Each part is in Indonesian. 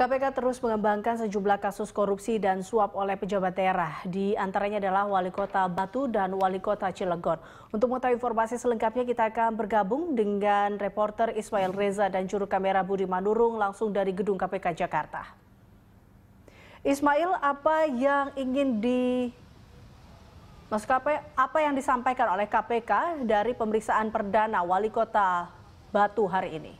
KPK terus mengembangkan sejumlah kasus korupsi dan suap oleh pejabat daerah. Di antaranya adalah Wali Kota Batu dan Wali Kota Cilegon. Untuk mengetahui informasi selengkapnya kita akan bergabung dengan reporter Ismail Reza dan juru kamera Budi Manurung langsung dari Gedung KPK Jakarta. Ismail, apa yang ingin di Maksud yang disampaikan oleh KPK dari pemeriksaan perdana Wali Kota Batu hari ini?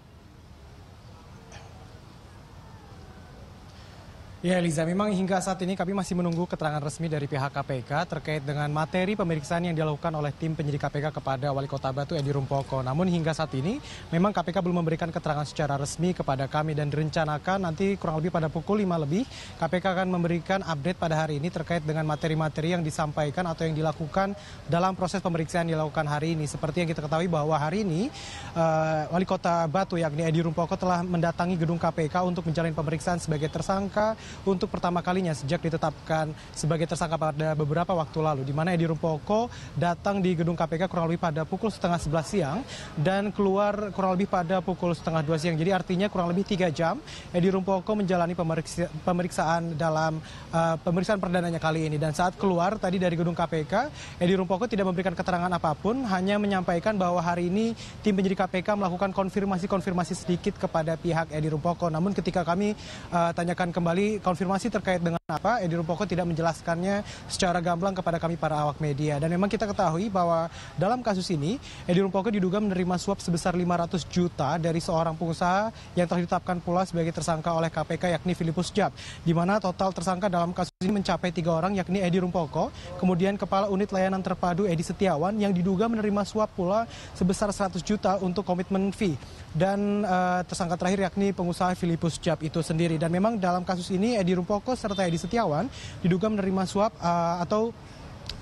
Ya Eliza, memang hingga saat ini kami masih menunggu keterangan resmi dari pihak KPK terkait dengan materi pemeriksaan yang dilakukan oleh tim penyidik KPK kepada Wali Kota Batu Edi Rumpoko. Namun hingga saat ini memang KPK belum memberikan keterangan secara resmi kepada kami dan direncanakan nanti kurang lebih pada pukul 5 lebih KPK akan memberikan update pada hari ini terkait dengan materi-materi yang disampaikan atau yang dilakukan dalam proses pemeriksaan yang dilakukan hari ini. Seperti yang kita ketahui bahwa hari ini uh, Wali Kota Batu yakni Edi Rumpoko telah mendatangi gedung KPK untuk menjalani pemeriksaan sebagai tersangka untuk pertama kalinya sejak ditetapkan sebagai tersangka pada beberapa waktu lalu, di mana Edi Rumpoko datang di gedung KPK kurang lebih pada pukul setengah sebelas siang dan keluar kurang lebih pada pukul setengah dua siang. Jadi artinya kurang lebih tiga jam Edi Rumpoko menjalani pemeriksa, pemeriksaan dalam uh, pemeriksaan perdananya kali ini. Dan saat keluar tadi dari gedung KPK, Edi Rumpoko tidak memberikan keterangan apapun, hanya menyampaikan bahwa hari ini tim penyidik KPK melakukan konfirmasi-konfirmasi sedikit kepada pihak Edi Rumpoko. Namun ketika kami uh, tanyakan kembali konfirmasi terkait dengan apa, Edi Rumpoko tidak menjelaskannya secara gamblang kepada kami para awak media. Dan memang kita ketahui bahwa dalam kasus ini, Edi Rumpoko diduga menerima suap sebesar 500 juta dari seorang pengusaha yang telah ditetapkan pula sebagai tersangka oleh KPK yakni Filipus Jab, di mana total tersangka dalam kasus ini mencapai tiga orang yakni Edi Rumpoko, kemudian Kepala Unit Layanan Terpadu Edi Setiawan yang diduga menerima suap pula sebesar 100 juta untuk komitmen fee dan uh, tersangka terakhir yakni pengusaha Filipus Jab itu sendiri. Dan memang dalam kasus ini ini Edi Rumpoko serta Edi Setiawan diduga menerima suap uh, atau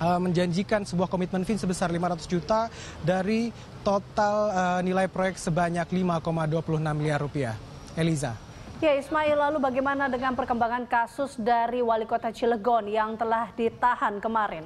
eh, menjanjikan sebuah komitmen fin sebesar 500 juta dari total uh, nilai proyek sebanyak 5,26 miliar rupiah. Eliza. Ya Ismail, lalu bagaimana dengan perkembangan kasus dari wali kota Cilegon yang telah ditahan kemarin?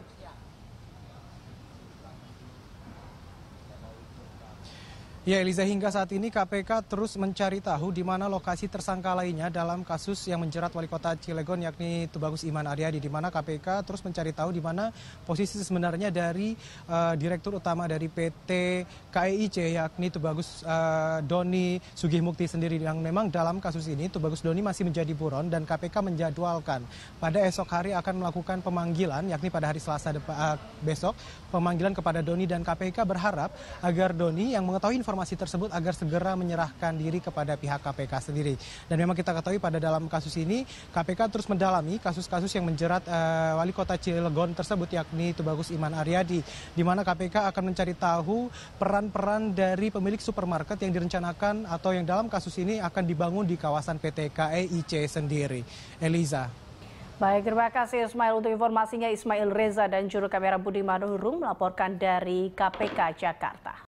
Ya Eliza hingga saat ini KPK terus mencari tahu di mana lokasi tersangka lainnya dalam kasus yang menjerat wali kota Cilegon yakni Tubagus Iman Aryadi di mana KPK terus mencari tahu di mana posisi sebenarnya dari uh, direktur utama dari PT KIC e yakni Tubagus uh, Doni Sugihmukti sendiri yang memang dalam kasus ini Tubagus Doni masih menjadi buron dan KPK menjadwalkan pada esok hari akan melakukan pemanggilan yakni pada hari Selasa depa, uh, besok pemanggilan kepada Doni dan KPK berharap agar Doni yang mengetahui informasi informasi tersebut agar segera menyerahkan diri kepada pihak KPK sendiri. Dan memang kita ketahui pada dalam kasus ini KPK terus mendalami kasus-kasus yang menjerat uh, wali kota Cilegon tersebut yakni Tubagus Iman Aryadi di mana KPK akan mencari tahu peran-peran dari pemilik supermarket yang direncanakan atau yang dalam kasus ini akan dibangun di kawasan PT KEIC sendiri. Eliza. Baik, terima kasih Ismail untuk informasinya. Ismail Reza dan juru kamera Budi Manuhurung melaporkan dari KPK Jakarta.